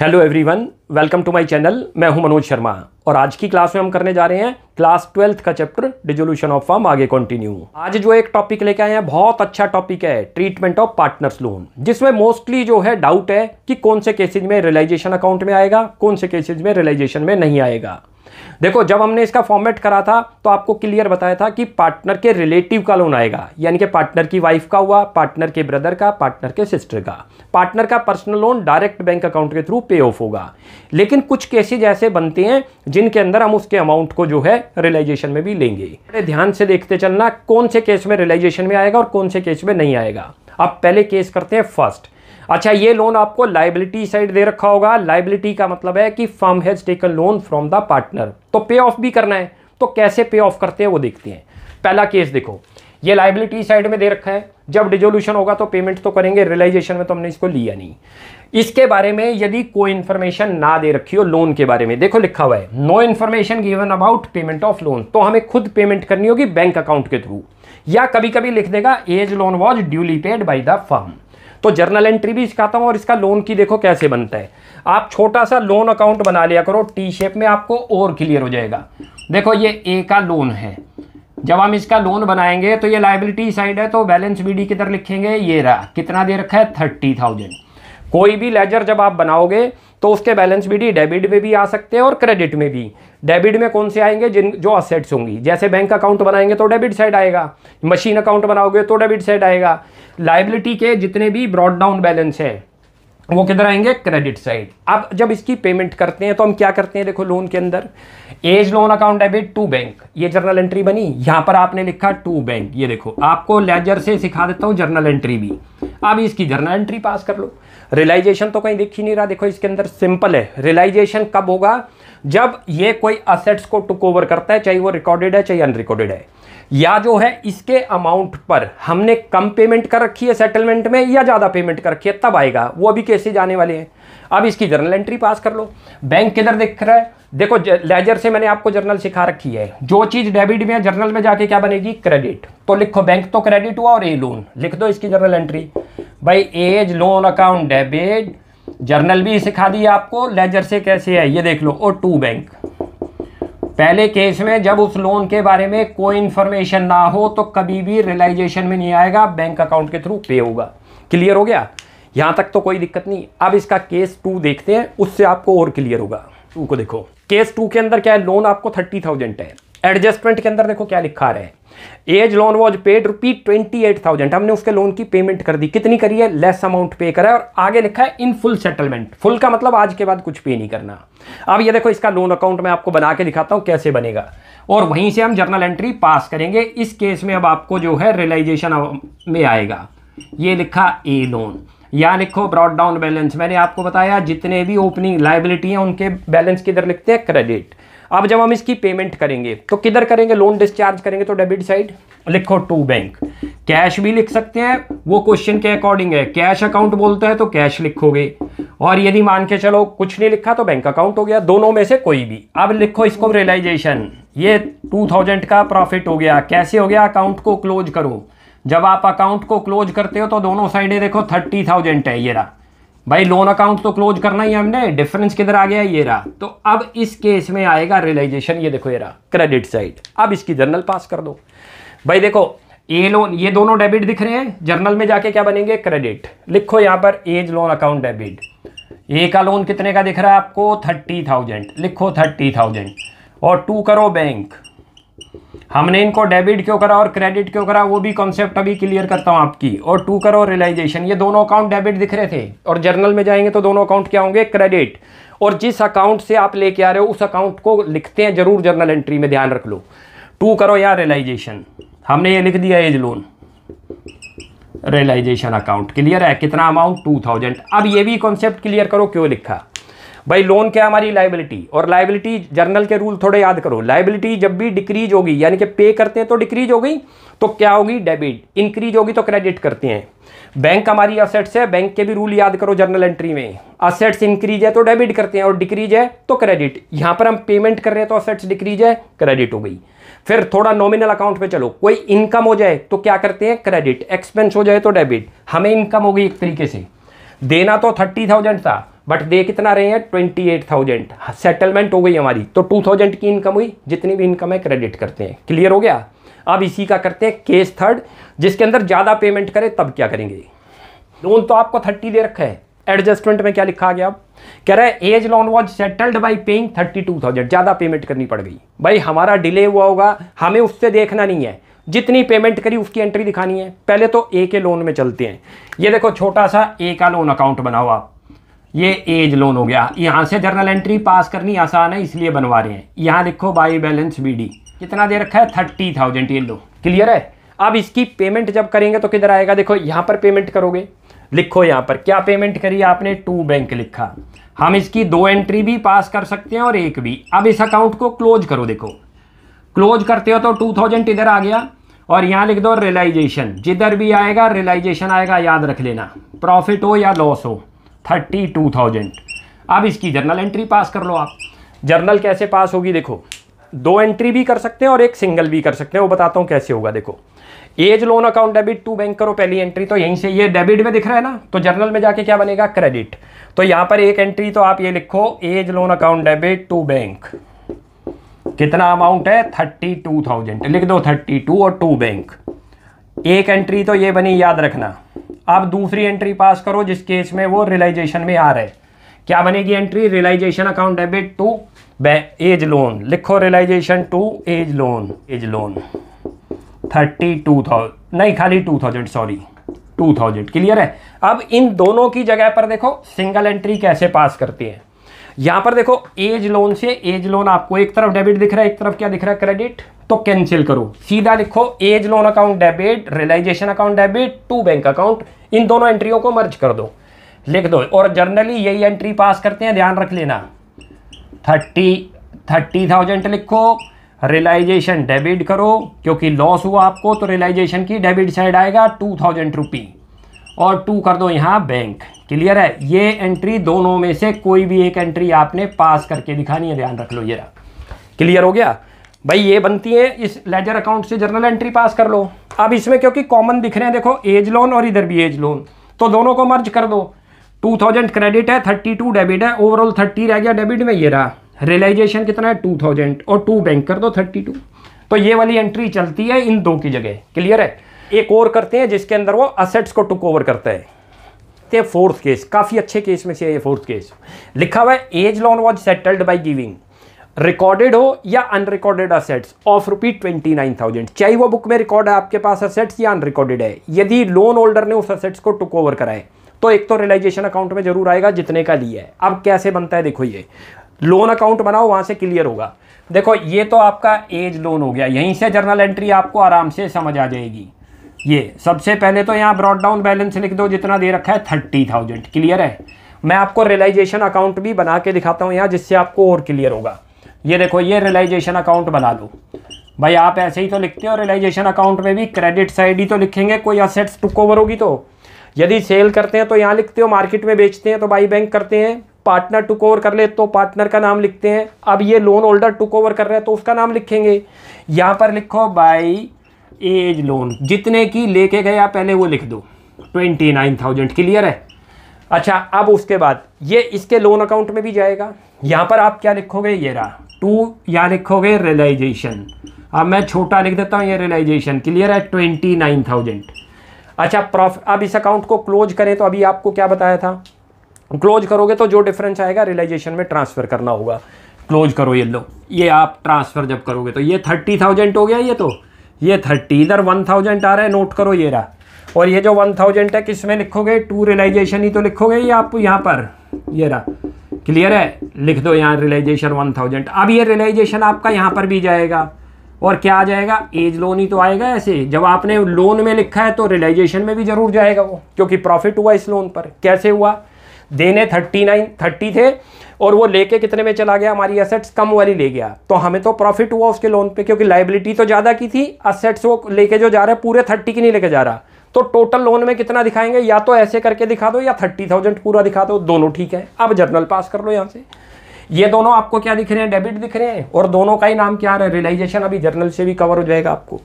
hello everyone welcome to my channel मैं हूं मनोज शर्मा और आज की क्लास में हम करने जा रहे हैं क्लास ट्वेल्थ का चैप्टर डिजोल्यूशन ऑफ फॉर्म आगे कंटिन्यू आज जो एक टॉपिक लेके आए हैं बहुत अच्छा टॉपिक है ट्रीटमेंट ऑफ पार्टनर्स लोन जिसमें मोस्टली जो है डाउट है कि कौन से केसेज में रियलाइजेशन अकाउंट में आएगा कौन से केसेज में रियलाइजेशन में नहीं आएगा देखो जब हमने इसका फॉर्मेट करा था तो आपको क्लियर बताया था कि पार्टनर के रिलेटिव का लोन आएगा यानी कि पार्टनर की वाइफ का हुआ पार्टनर के ब्रदर का पार्टनर के सिस्टर का पार्टनर का personal loan direct bank account के थ्रू पे ऑफ होगा लेकिन कुछ केसेज ऐसे बनते हैं जिनके अंदर हम उसके अमाउंट को जो है रियलाइजेशन में भी लेंगे ध्यान से देखते चलना कौन से केस में रियलाइजेशन में आएगा और कौन से केस में नहीं आएगा अब पहले केस करते हैं फर्स्ट अच्छा ये लोन आपको लाइबिलिटी साइड दे रखा होगा लाइबिलिटी का मतलब है कि firm has taken loan from the partner तो पे ऑफ भी करना है तो कैसे पे ऑफ करते हैं वो देखते हैं पहला केस देखो ये लाइबिलिटी साइड में दे रखा है जब डिजोल्यूशन होगा तो पेमेंट तो करेंगे रियलाइजेशन में तो हमने इसको लिया नहीं इसके बारे में यदि कोई इन्फॉर्मेशन ना दे रखी हो लोन के बारे में देखो लिखा हुआ है no information given about payment of loan तो हमें खुद पेमेंट करनी होगी बैंक अकाउंट के थ्रू या कभी कभी लिख देगा A's loan was duly paid by the firm तो जर्नल एंट्री भी सिखाता हूँ और इसका लोन की देखो कैसे बनता है आप छोटा सा लोन अकाउंट बना लिया करो टी शेप में आपको और क्लियर हो जाएगा देखो ये ए का लोन है जब हम इसका लोन बनाएंगे तो ये लाइबिलिटी साइड है तो बैलेंस बी डी किधर लिखेंगे ये रहा कितना दे रखा है थर्टी थाउजेंड कोई भी लेजर जब आप बनाओगे तो उसके बैलेंस बी डी डेबिट में भी आ सकते हैं और क्रेडिट में भी डेबिट में कौन से आएंगे जिन जो असेट्स होंगी जैसे बैंक अकाउंट बनाएंगे तो डेबिट साइड आएगा मशीन अकाउंट बनाओगे तो डेबिट साइड आएगा लाइबिलिटी के जितने भी ब्रॉड डाउन बैलेंस है वो किधर आएंगे क्रेडिट साइड अब जब इसकी पेमेंट करते हैं तो हम क्या करते हैं देखो लोन के अंदर A's loan account debit to bank ये जर्नल एंट्री बनी यहां पर आपने लिखा टू बैंक ये देखो आपको लेजर से सिखा देता हूं जर्नल एंट्री भी अब इसकी जर्नल एंट्री पास कर लो रियलाइजेशन तो कहीं दिख ही नहीं रहा देखो इसके अंदर सिंपल है रियलाइजेशन कब होगा जब ये कोई असेट्स को टुक ओवर करता है चाहे वो रिकॉर्डेड है चाहे अनरिकॉर्डेड है या जो है इसके अमाउंट पर हमने कम पेमेंट कर रखी है सेटलमेंट में या ज़्यादा पेमेंट कर रखी है तब आएगा वो अभी कैसे जाने वाले हैं अब इसकी जर्नल एंट्री पास कर लो बैंक किधर दिख रहा है देखो लेजर से मैंने आपको जर्नल सिखा रखी है जो चीज़ डेबिट में जर्नल में जाके क्या बनेगी क्रेडिट तो लिखो बैंक तो क्रेडिट हुआ और ए लोन लिख दो इसकी जर्नल एंट्री भाई A's loan account debit journal भी सिखा दी आपको लेजर से कैसे है ये देख लो और टू बैंक पहले केस में जब उस लोन के बारे में कोई इंफॉर्मेशन ना हो तो कभी भी रियलाइजेशन में नहीं आएगा बैंक अकाउंट के थ्रू पे होगा क्लियर हो गया यहां तक तो कोई दिक्कत नहीं अब इसका केस टू देखते हैं उससे आपको और क्लियर होगा टू को देखो केस टू के अंदर क्या है लोन आपको थर्टी थाउजेंड है एडजस्टमेंट के अंदर देखो क्या लिखा रहा है A's loan was paid rupee twenty eight thousand हमने उसके लोन की पेमेंट कर दी कितनी करी है लेस अमाउंट पे करा है और आगे लिखा है इन फुल सेटलमेंट फुल का मतलब आज के बाद कुछ पे नहीं करना अब ये देखो इसका लोन अकाउंट मैं आपको बना के दिखाता हूं कैसे बनेगा और वहीं से हम जर्नल एंट्री पास करेंगे इस केस में अब आपको जो है रियलाइजेशन में आएगा ये लिखा ए लोन या लिखो ब्रॉड डाउन बैलेंस मैंने आपको बताया जितने भी ओपनिंग लाइबिलिटी हैं उनके बैलेंस किधर लिखते हैं क्रेडिट अब जब हम इसकी पेमेंट करेंगे तो किधर करेंगे लोन डिस्चार्ज करेंगे तो डेबिट साइड लिखो टू बैंक कैश भी लिख सकते हैं वो क्वेश्चन के अकॉर्डिंग है कैश अकाउंट बोलता है तो कैश लिखोगे और यदि मान के चलो कुछ नहीं लिखा तो बैंक अकाउंट हो गया दोनों में से कोई भी अब लिखो इसको रियलाइजेशन ये 2000 का प्रॉफिट हो गया कैसे हो गया अकाउंट को क्लोज करो जब आप अकाउंट को क्लोज करते हो तो दोनों साइडें देखो थर्टी थाउजेंड है ये रहा भाई लोन अकाउंट तो क्लोज करना ही हमने डिफरेंस किधर आ गया ये रहा तो अब इस केस में आएगा रियलाइजेशन ये देखो ये रहा क्रेडिट साइड अब इसकी जर्नल पास कर दो भाई देखो ए लोन ये दोनों डेबिट दिख रहे हैं जर्नल में जाके क्या बनेंगे क्रेडिट लिखो यहाँ पर A's loan account debit A का लोन कितने का दिख रहा है आपको थर्टी थाउजेंड लिखो थर्टी थाउजेंड और टू करो बैंक हमने इनको डेबिट क्यों करा और क्रेडिट क्यों करा वो भी कॉन्सेप्ट अभी क्लियर करता हूँ आपकी और टू करो रियलाइजेशन ये दोनों अकाउंट डेबिट दिख रहे थे और जर्नल में जाएंगे तो दोनों अकाउंट क्या होंगे क्रेडिट और जिस अकाउंट से आप लेके आ रहे हो उस अकाउंट को लिखते हैं जरूर जर्नल एंट्री में ध्यान रख लो टू करो या रियलाइजेशन हमने ये लिख दिया A's loan realisation account clear है कितना अमाउंट टू थाउजेंड अब ये भी कॉन्सेप्ट क्लियर करो क्यों लिखा भाई लोन क्या हमारी लाइबिलिटी और लाइबिलिटी जर्नल के रूल थोड़े याद करो लाइबिलिटी जब भी डिक्रीज होगी यानी कि पे करते हैं तो डिक्रीज हो गई तो क्या होगी डेबिट इंक्रीज होगी तो क्रेडिट करते हैं बैंक हमारी असेट्स है बैंक के भी रूल याद करो जर्नल एंट्री में असेट्स इंक्रीज है तो डेबिट करते हैं और डिक्रीज है तो क्रेडिट यहाँ पर हम पेमेंट कर रहे हैं तो असेट्स डिक्रीज है क्रेडिट हो गई फिर थोड़ा नॉमिनल अकाउंट पे चलो कोई इनकम हो जाए तो क्या करते हैं क्रेडिट एक्सपेंस हो जाए तो डेबिट हमें इनकम होगी एक तरीके से देना तो थर्टी थाउजेंड था बट दे कितना रहे हैं ट्वेंटी एट थाउजेंड सेटलमेंट हो गई हमारी तो टू थाउजेंड की इनकम हुई जितनी भी इनकम है क्रेडिट करते हैं क्लियर हो गया अब इसी का करते हैं केस थर्ड जिसके अंदर ज़्यादा पेमेंट करें तब क्या करेंगे लोन तो आपको थर्टी दे रखा है एडजस्टमेंट में क्या लिखा गया अब कह रहा है A's loan was settled by paying thirty two thousand ज़्यादा पेमेंट करनी पड़ गई भाई हमारा डिले हुआ होगा हमें उससे देखना नहीं है जितनी पेमेंट करी उसकी एंट्री दिखानी है पहले तो ए के लोन में चलते हैं ये देखो छोटा सा ए का लोन अकाउंट बनाओ आप ये एज लोन हो गया यहाँ से जर्नल एंट्री पास करनी आसान है इसलिए बनवा रहे हैं यहाँ लिखो बाई बैलेंस बी डी कितना दे रखा है थर्टी थाउजेंड ये लो क्लियर है अब इसकी पेमेंट जब करेंगे तो किधर आएगा देखो यहाँ पर पेमेंट करोगे लिखो यहाँ पर क्या पेमेंट करी आपने टू बैंक लिखा हम इसकी दो एंट्री भी पास कर सकते हैं और एक भी अब इस अकाउंट को क्लोज करो देखो क्लोज करते हो तो टू थाउजेंड इधर आ गया और यहाँ लिख दो रियलाइजेशन जिधर भी आएगा रियलाइजेशन आएगा याद रख लेना प्रॉफिट हो या लॉस हो थर्टी टू थाउजेंड अब इसकी जर्नल एंट्री पास कर लो आप जर्नल कैसे पास होगी देखो दो एंट्री भी कर सकते हैं और एक सिंगल भी कर सकते हैं वो बताता हूँ कैसे होगा देखो A's loan account debit to bank करो पहली एंट्री तो यहीं से ये डेबिट में दिख रहा है ना तो जर्नल में जाके क्या बनेगा क्रेडिट तो यहाँ पर एक एंट्री तो आप ये लिखो A's loan account debit to bank कितना अमाउंट है थर्टी टू थाउजेंड लिख दो थर्टी टू और टू बैंक एक एंट्री तो ये बनी याद रखना आप दूसरी एंट्री पास करो जिस केस में वो रियलाइजेशन में आ रहे क्या बनेगी entry realisation account debit to A's loan लिखो realisation to A's loan A's loan thirty two thousand नहीं खाली two thousand sorry two thousand clear है अब इन दोनों की जगह पर देखो सिंगल एंट्री कैसे पास करती है यहां पर देखो एज लोन से एज लोन आपको एक तरफ डेबिट दिख रहा है एक तरफ क्या दिख रहा है क्रेडिट तो कैंसिल करो सीधा लिखो A's loan account debit realisation account debit to bank account इन दोनों एंट्रियों को मर्ज कर दो लिख दो और जर्नली यही एंट्री पास करते हैं ध्यान रख लेना थर्टी थर्टी थाउजेंड लिखो रियलाइजेशन डेबिट करो क्योंकि लॉस हुआ आपको तो रियलाइजेशन की डेबिट साइड आएगा टू थाउजेंड रुपी और टू कर दो यहाँ बैंक क्लियर है ये एंट्री दोनों में से कोई भी एक एंट्री आपने पास करके दिखानी है ध्यान रख लो ये क्लियर हो गया भाई ये बनती है इस लेजर अकाउंट से जर्नल एंट्री पास कर लो अब इसमें क्योंकि कॉमन दिख रहे हैं देखो एज लोन और इधर भी एज लोन तो दोनों को मर्ज कर दो 2000 क्रेडिट है 32 डेबिट है ओवरऑल 30 रह गया डेबिट में ये रहा रियलाइजेशन कितना है 2000 और टू बैंक कर दो 32 तो ये वाली एंट्री चलती है इन दो की जगह क्लियर है एक और करते हैं जिसके अंदर वो असेट्स को टुक ओवर करता है ये फोर्थ केस काफ़ी अच्छे केस में से है ये फोर्थ केस लिखा हुआ है A's loan was settled by giving recorded हो या unrecorded assets of rupee twenty nine thousand चाहे वो बुक में रिकॉर्ड है आपके पास असेट्स या अनरिकॉर्डेड है यदि लोन होल्डर ने उस असेट्स को टुक ओवर कराए तो एक तो रिलाइजेशन अकाउंट में जरूर आएगा जितने का लिया है अब कैसे बनता है देखो ये लोन अकाउंट बनाओ वहां से क्लियर होगा देखो ये तो आपका एज लोन हो गया यहीं से जर्नल एंट्री आपको आराम से समझ आ जाएगी ये सबसे पहले तो यहाँ ब्रॉड डाउन बैलेंस लिख दो जितना दे रखा है थर्टी थाउजेंड क्लियर है मैं आपको रियलाइजेशन अकाउंट भी बना के दिखाता हूँ यहाँ जिससे आपको और क्लियर होगा ये देखो ये रियलाइजेशन अकाउंट बना लो भाई आप ऐसे ही तो लिखते हो रियलाइजेशन अकाउंट में भी क्रेडिट साइड ही तो लिखेंगे कोई असेट्स टुक ओवर होगी तो यदि सेल करते हैं तो यहाँ लिखते हो मार्केट में बेचते हैं तो बाई बैंक करते हैं पार्टनर टुक ओवर कर ले तो पार्टनर का नाम लिखते हैं अब ये लोन होल्डर टुक ओवर कर रहे हैं तो उसका नाम लिखेंगे यहाँ पर लिखो बाई एज लोन जितने की लेके गए आप पहले वो लिख दो ट्वेंटी नाइन थाउजेंड क्लियर है अच्छा अब उसके बाद ये इसके लोन अकाउंट में भी जाएगा यहाँ पर आप क्या लिखोगे ये रहा टू या लिखोगे रियलाइजेशन अब मैं छोटा लिख देता हूँ ये रियलाइजेशन क्लियर है ट्वेंटी नाइन थाउजेंड अच्छा प्रॉफिट अब इस अकाउंट को क्लोज करें तो अभी आपको क्या बताया था क्लोज करोगे तो जो डिफरेंस आएगा रियलाइजेशन में ट्रांसफ़र करना होगा क्लोज करो ये लो ये आप ट्रांसफ़र जब करोगे तो ये थर्टी थाउजेंड हो गया ये तो ये थर्टी इधर वन थाउजेंड आ रहा है नोट करो ये रहा और ये जो वन थाउजेंड है किस में लिखोगे टू रियलाइजेशन ही तो लिखोगे ये आप यहाँ पर ये रहा क्लियर है लिख दो यहाँ रियलाइजेशन वन थाउजेंड अब ये रियलाइजेशन आपका यहाँ पर भी जाएगा और क्या आ जाएगा एज लोन ही तो आएगा ऐसे जब आपने लोन में लिखा है तो रियलाइजेशन में भी जरूर जाएगा वो क्योंकि प्रॉफिट हुआ इस लोन पर कैसे हुआ देने थर्टी नाइन थर्टी थे और वो लेके कितने में चला गया हमारी असेट्स कम वाली ले गया तो हमें तो प्रॉफिट हुआ उसके लोन पे क्योंकि लाइबिलिटी तो ज़्यादा की थी असेट्स वो लेके जो जा रहा है पूरे थर्टी की नहीं लेके जा रहा तो टोटल लोन में कितना दिखाएंगे या तो ऐसे करके दिखा दो या थर्टी थाउजेंड पूरा दिखा दो दोनों ठीक है अब जर्नल पास कर लो यहाँ से ये दोनों आपको क्या दिख रहे हैं डेबिट दिख रहे हैं और दोनों का ही नाम क्या है रियलाइजेशन अभी जर्नल से भी कवर हो जाएगा आपको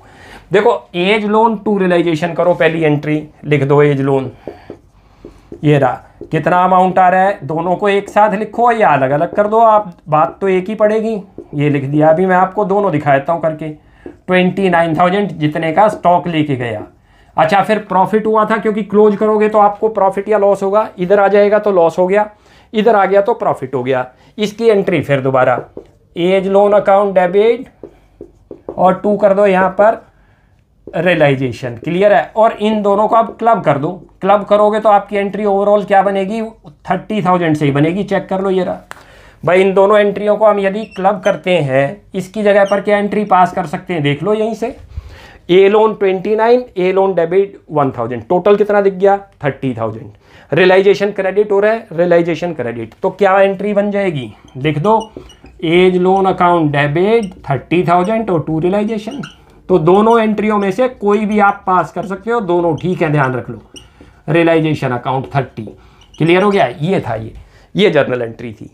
देखो एज लोन टू रियलाइजेशन करो पहली एंट्री लिख दो एज लोन ये रहा कितना अमाउंट आ रहा है दोनों को एक साथ लिखो या अलग अलग कर दो आप बात तो एक ही पड़ेगी ये लिख दिया अभी मैं आपको दोनों दिखा देता हूँ करके ट्वेंटी नाइन थाउजेंड जितने का स्टॉक लेके गया अच्छा फिर प्रॉफिट हुआ था क्योंकि क्लोज करोगे तो आपको प्रॉफिट या लॉस होगा इधर आ जाएगा तो लॉस हो गया इधर आ गया तो प्रॉफिट हो गया इसकी एंट्री फिर दोबारा एज लोन अकाउंट डेबिट और टू कर दो यहाँ पर रियलाइजेशन क्लियर है और इन दोनों को आप क्लब कर दो क्लब करोगे तो आपकी एंट्री ओवरऑल क्या बनेगी थर्टी थाउजेंड से ही बनेगी चेक कर लो ये रहा भाई इन दोनों एंट्रियों को हम यदि क्लब करते हैं इसकी जगह पर क्या एंट्री पास कर सकते हैं देख लो यहीं से A loan twenty nine A loan debit one thousand total कितना दिख गया थर्टी थाउजेंड रियलाइजेशन क्रेडिट हो रहा है रियलाइजेशन क्रेडिट तो क्या एंट्री बन जाएगी लिख दो A's loan account debit thirty thousand और टू रियलाइजेशन तो दोनों एंट्रियों में से कोई भी आप पास कर सकते हो दोनों ठीक है ध्यान रख लो रियलाइजेशन अकाउंट थर्टी क्लियर हो गया ये था ये ये जर्नल एंट्री थी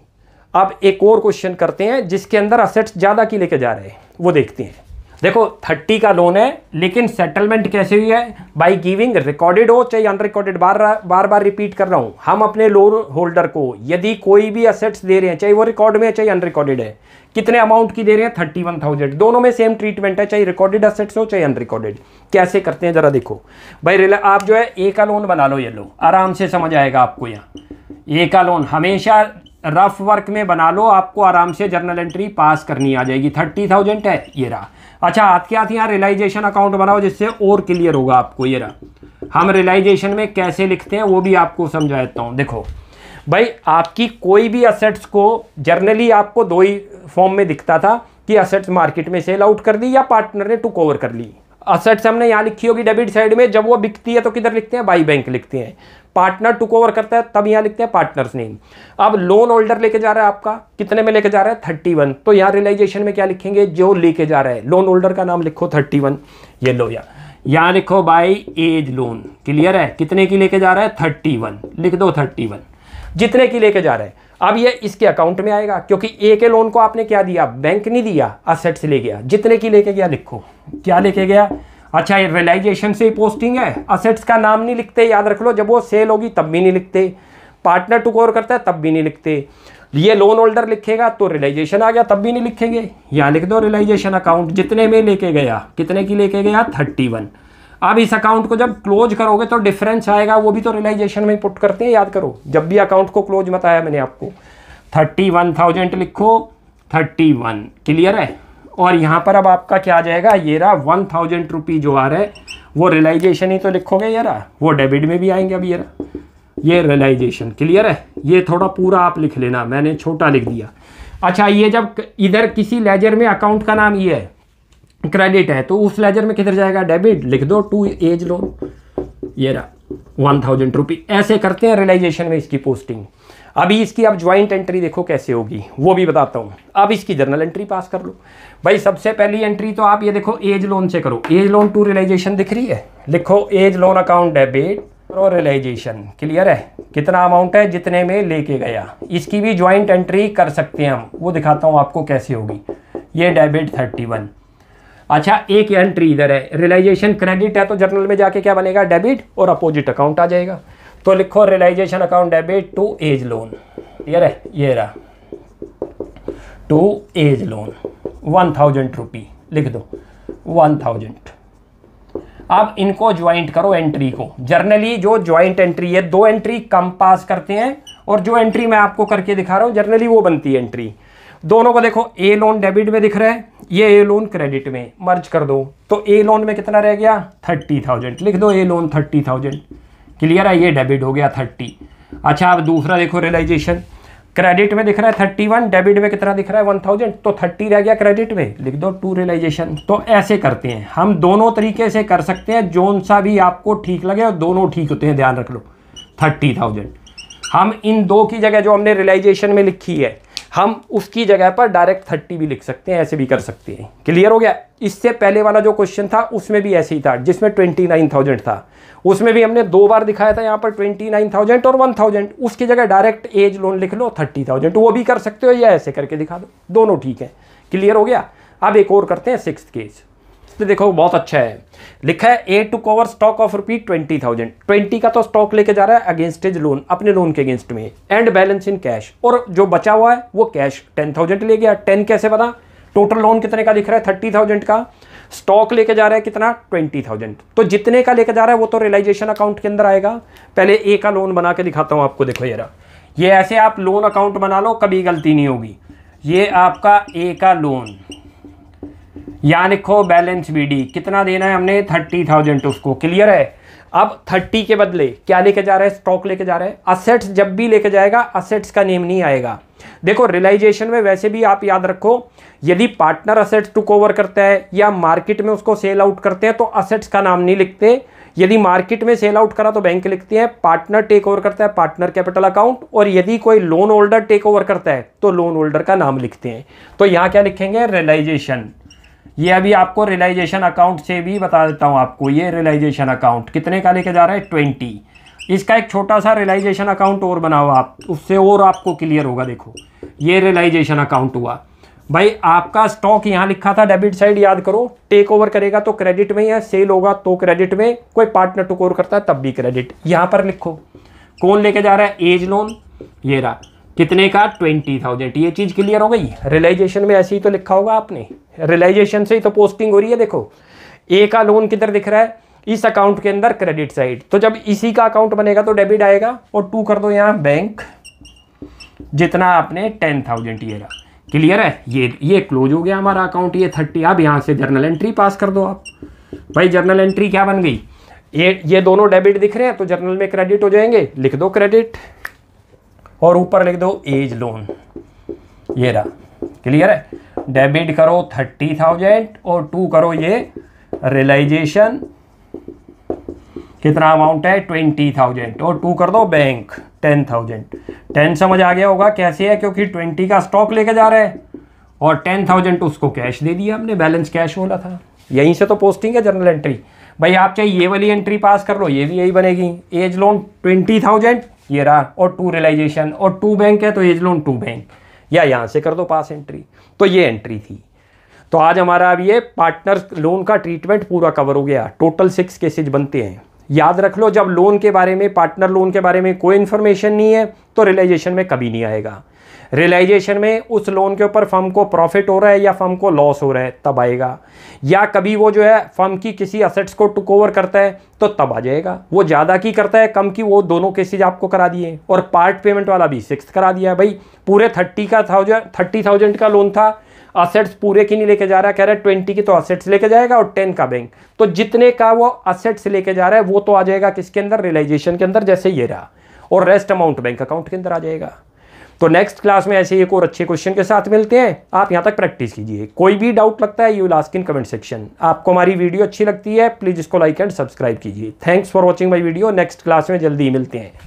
अब एक और क्वेश्चन करते हैं जिसके अंदर असेट्स ज़्यादा की लेके जा रहे हैं वो देखते हैं देखो थर्टी का लोन है लेकिन सेटलमेंट कैसे हुई है बाई गिविंग रिकॉर्डेड हो चाहे अनरिकॉर्डेड बार बार बार रिपीट कर रहा हूँ हम अपने लोन होल्डर को यदि कोई भी असेट्स दे रहे हैं चाहे वो रिकॉर्ड में है चाहे अनरिकॉर्डेड है कितने अमाउंट की दे रहे हैं थर्टी वन थाउजेंड दोनों में सेम ट्रीटमेंट है चाहे रिकॉर्डेड असेट्स हो चाहे अनरिकॉर्डेड कैसे करते हैं ज़रा देखो भाई आप जो है ए का लोन बना लो ये लो आराम से समझ आएगा आपको यहाँ ए का लोन हमेशा रफ वर्क में बना लो आपको आराम से जर्नल एंट्री पास करनी आ जाएगी थर्टी थाउजेंड है ये रहा अच्छा हाथ के हाथ यहाँ रियलाइजेशन अकाउंट बनाओ जिससे और क्लियर होगा आपको ये रहा हम रियलाइजेशन में कैसे लिखते हैं वो भी आपको समझा देता हूँ देखो भाई आपकी कोई भी असेट्स को जर्नली आपको दो ही फॉर्म में दिखता था कि असेट्स मार्केट में सेल आउट कर दी या पार्टनर ने टुक ओवर कर ली असेट्स हमने यहाँ लिखी होगी डेबिट साइड में जब वो बिकती है तो किधर लिखते हैं बाई बैंक लिखते हैं पार्टनर टुक ओवर करता है तब यहाँ लिखते हैं पार्टनर्स नेम अब लोन होल्डर लेके जा रहा है आपका कितने में लेके जा रहा है थर्टी वन तो यहाँ रियलाइजेशन में क्या लिखेंगे जो लेके जा रहा है लोन होल्डर का नाम लिखो थर्टी वन ये लो या यहाँ लिखो बाई एज लोन क्लियर है कितने की लेके जा रहा है थर्टी वन लिख दो थर्टी वन जितने की लेके जा रहा है अब ये इसके अकाउंट में आएगा क्योंकि ए के लोन को आपने क्या दिया बैंक नहीं दिया असेट्स ले गया जितने की लेके गया लिखो क्या लेके गया अच्छा ये रिलाइजेशन से ही पोस्टिंग है असेट्स का नाम नहीं लिखते याद रख लो जब वो सेल होगी तब भी नहीं लिखते पार्टनर टू कोर करता है तब भी नहीं लिखते ये लोन होल्डर लिखेगा तो रिलाइजेशन आ गया तब भी नहीं लिखेंगे यहाँ लिख दो रिलाइजेशन अकाउंट जितने में लेके गया कितने की लेके गया थर्टी वन अब इस अकाउंट को जब क्लोज करोगे तो डिफरेंस आएगा वो भी तो रियलाइजेशन में पुट करते हैं याद करो जब भी अकाउंट को क्लोज बताया मैंने आपको थर्टी वन थाउजेंड लिखो थर्टी वन क्लियर है और यहाँ पर अब आपका क्या आ जाएगा ये रहा वन थाउजेंड रुपी जो आ रहा है वो रियलाइजेशन ही तो लिखोगे ये रहा वो डेबिट में भी आएंगे अब ये रहा ये रियलाइजेशन क्लियर है ये थोड़ा पूरा आप लिख लेना मैंने छोटा लिख दिया अच्छा ये जब इधर किसी लेजर में अकाउंट का नाम ये है क्रेडिट है तो उस लेजर में किधर जाएगा डेबिट लिख दो टू एज लोन ये रहा वन थाउजेंड रुपी ऐसे करते हैं रियलाइजेशन में इसकी पोस्टिंग अभी इसकी अब ज्वाइंट एंट्री देखो कैसे होगी वो भी बताता हूँ अब इसकी जर्नल एंट्री पास कर लो भाई सबसे पहली एंट्री तो आप ये देखो एज लोन से करो एज लोन टू रियलाइजेशन दिख रही है लिखो एज लोन अकाउंट डेबिट और रियलाइजेशन क्लियर है कितना अमाउंट है जितने में लेके गया इसकी भी ज्वाइंट एंट्री कर सकते हैं हम वो दिखाता हूँ आपको कैसे होगी ये डेबिट थर्टी वन अच्छा एक एंट्री इधर है रिलाइजेशन क्रेडिट है तो जर्नल में जाके क्या बनेगा डेबिट और अपोजिट अकाउंट आ जाएगा तो लिखो realisation account debit to A's loan clear है ये रहा to A's loan one thousand rupee लिख दो वन थाउजेंड अब इनको ज्वाइंट करो एंट्री को जर्नली जो ज्वाइंट एंट्री है दो एंट्री कम पास करते हैं और जो एंट्री मैं आपको करके दिखा रहा हूँ जर्नली वो बनती है एंट्री दोनों को देखो ए लोन डेबिट में दिख रहा है ये ए लोन क्रेडिट में मर्ज कर दो तो ए लोन में कितना रह गया थर्टी थाउजेंड लिख दो A loan thirty thousand clear है ये डेबिट हो गया थर्टी अच्छा अब दूसरा देखो रियलाइजेशन क्रेडिट में दिख रहा है थर्टी वन डेबिट में कितना दिख रहा है वन थाउजेंड तो थर्टी रह गया क्रेडिट में लिख दो टू रियलाइजेशन तो ऐसे करते हैं हम दोनों तरीके से कर सकते हैं जोन सा भी आपको ठीक लगे और दोनों ठीक होते हैं ध्यान रख लो थर्टी थाउजेंड हम इन दो की जगह जो हमने रियलाइजेशन में लिखी है हम उसकी जगह पर डायरेक्ट थर्टी भी लिख सकते हैं ऐसे भी कर सकते हैं क्लियर हो गया इससे पहले वाला जो क्वेश्चन था उसमें भी ऐसे ही था जिसमें ट्वेंटी नाइन थाउजेंड था उसमें भी हमने दो बार दिखाया था यहाँ पर ट्वेंटी नाइन थाउजेंड और वन थाउजेंड उसकी जगह डायरेक्ट एज लोन लिख लो थर्टी थाउजेंड वो भी कर सकते हो या ऐसे करके दिखा दो दोनों ठीक है क्लियर हो गया अब एक और करते हैं सिक्स केस पे देखो बहुत अच्छा है लिखा है A took over stock of rupee twenty thousand twenty का तो स्टॉक लेके जा रहा है अगेंस्ट अगेंस्टेज लोन अपने लोन के अगेंस्ट में एंड बैलेंस इन कैश और जो बचा हुआ है वो कैश टेन थाउजेंड ले गया टेन कैसे बना टोटल लोन कितने का दिख रहा है थर्टी थाउजेंड का स्टॉक लेके जा रहा है कितना ट्वेंटी थाउजेंड तो जितने का लेके जा रहा है वो तो रियलाइजेशन अकाउंट के अंदर आएगा पहले ए का लोन बना के दिखाता हूँ आपको देखो ये ये ऐसे आप लोन अकाउंट बना लो कभी गलती नहीं होगी ये आपका ए का लोन यहाँ लिखो बैलेंस बी डी कितना देना है हमने थर्टी थाउजेंड तो उसको क्लियर है अब थर्टी के बदले क्या लेके जा रहा है स्टॉक लेके जा रहा है असेट्स जब भी लेके जाएगा असेट्स का नेम नहीं आएगा देखो रिलाइजेशन में वैसे भी आप याद रखो यदि पार्टनर असेट्स टू ओवर करता है या मार्केट में उसको सेल आउट करते हैं तो असेट्स का नाम नहीं लिखते यदि मार्केट में सेल आउट करा तो बैंक लिखते हैं पार्टनर टेक ओवर करता है पार्टनर कैपिटल अकाउंट और यदि कोई लोन होल्डर टेक ओवर करता है तो लोन होल्डर का नाम लिखते हैं तो यहाँ क्या लिखेंगे रिलाइजेशन ये अभी आपको रियलाइजेशन अकाउंट से भी बता देता हूँ आपको ये रियलाइजेशन अकाउंट कितने का लेके जा रहा है ट्वेंटी इसका एक छोटा सा रियलाइजेशन अकाउंट और बनाओ आप उससे और आपको क्लियर होगा देखो ये रियलाइजेशन अकाउंट हुआ भाई आपका स्टॉक यहाँ लिखा था डेबिट साइड याद करो टेक ओवर करेगा तो क्रेडिट में या सेल होगा तो क्रेडिट में कोई पार्टनर टुकोर करता है तब भी क्रेडिट यहाँ पर लिखो कौन लेके जा रहा है एज लोन ये रहा कितने का ट्वेंटी थाउजेंड ये चीज़ क्लियर हो गई रियलाइजेशन में ऐसे ही तो लिखा होगा आपने रियलाइजेशन से ही तो पोस्टिंग हो रही है देखो ए का लोन किधर दिख रहा है इस अकाउंट के अंदर क्रेडिट साइड तो जब इसी का अकाउंट बनेगा तो डेबिट आएगा और टू कर दो यहाँ बैंक जितना आपने टेन थाउजेंड ये का क्लियर है ये ये क्लोज हो गया हमारा अकाउंट ये थर्टी अब यहाँ से जर्नल एंट्री पास कर दो आप भाई जर्नल एंट्री क्या बन गई ये ये दोनों डेबिट दिख रहे हैं तो जर्नल में क्रेडिट हो जाएंगे लिख दो क्रेडिट और ऊपर लिख दो एज लोन ये रहा क्लियर है डेबिट करो थर्टी थाउजेंड और टू करो ये रियलाइजेशन कितना अमाउंट है ट्वेंटी थाउजेंड और टू कर दो बैंक टेन थाउजेंड टेन समझ आ गया होगा कैसे है क्योंकि ट्वेंटी का स्टॉक लेके जा रहे हैं और टेन थाउजेंड उसको कैश दे दिया हमने बैलेंस कैश बोला था यहीं से तो पोस्टिंग है जर्नल एंट्री भाई आप चाहे ये वाली एंट्री पास कर लो ये भी यही बनेगी एज लोन ट्वेंटी थाउजेंड ये रहा और टू रियलाइजेशन और टू बैंक है तो एज लोन टू बैंक या यहाँ से कर दो पास एंट्री तो ये एंट्री थी तो आज हमारा अब ये पार्टनर लोन का ट्रीटमेंट पूरा कवर हो गया टोटल सिक्स केसेज बनते हैं याद रख लो जब लोन के बारे में पार्टनर लोन के बारे में कोई इन्फॉर्मेशन नहीं है तो रियलाइजेशन में कभी नहीं आएगा रियलाइजेशन में उस लोन के ऊपर फर्म को प्रॉफिट हो रहा है या फर्म को लॉस हो रहा है तब आएगा या कभी वो जो है फर्म की किसी असेट्स को टुक ओवर करता है तो तब आ जाएगा वो ज़्यादा की करता है कम की वो दोनों केसेज आपको करा दिए और पार्ट पेमेंट वाला भी सिक्स करा दिया है भाई पूरे थर्टी का थाउजेंड थर्टी थाउजेंड का लोन था असेट्स पूरे की नहीं लेके जा रहा है कह रहा है ट्वेंटी की तो असेट्स लेके जाएगा और टेन का बैंक तो जितने का वो असेट्स लेके जा रहा है वो तो आ जाएगा किसके अंदर रियलाइजेशन के अंदर जैसे ये रहा और रेस्ट अमाउंट बैंक अकाउंट के अंदर आ जाएगा तो नेक्स्ट क्लास में ऐसे एक और अच्छे क्वेश्चन के साथ मिलते हैं आप यहाँ तक प्रैक्टिस कीजिए कोई भी डाउट लगता है you last in comment section आपको हमारी वीडियो अच्छी लगती है प्लीज़ इसको लाइक एंड सब्सक्राइब कीजिए thanks for watching my video next class में जल्दी मिलते हैं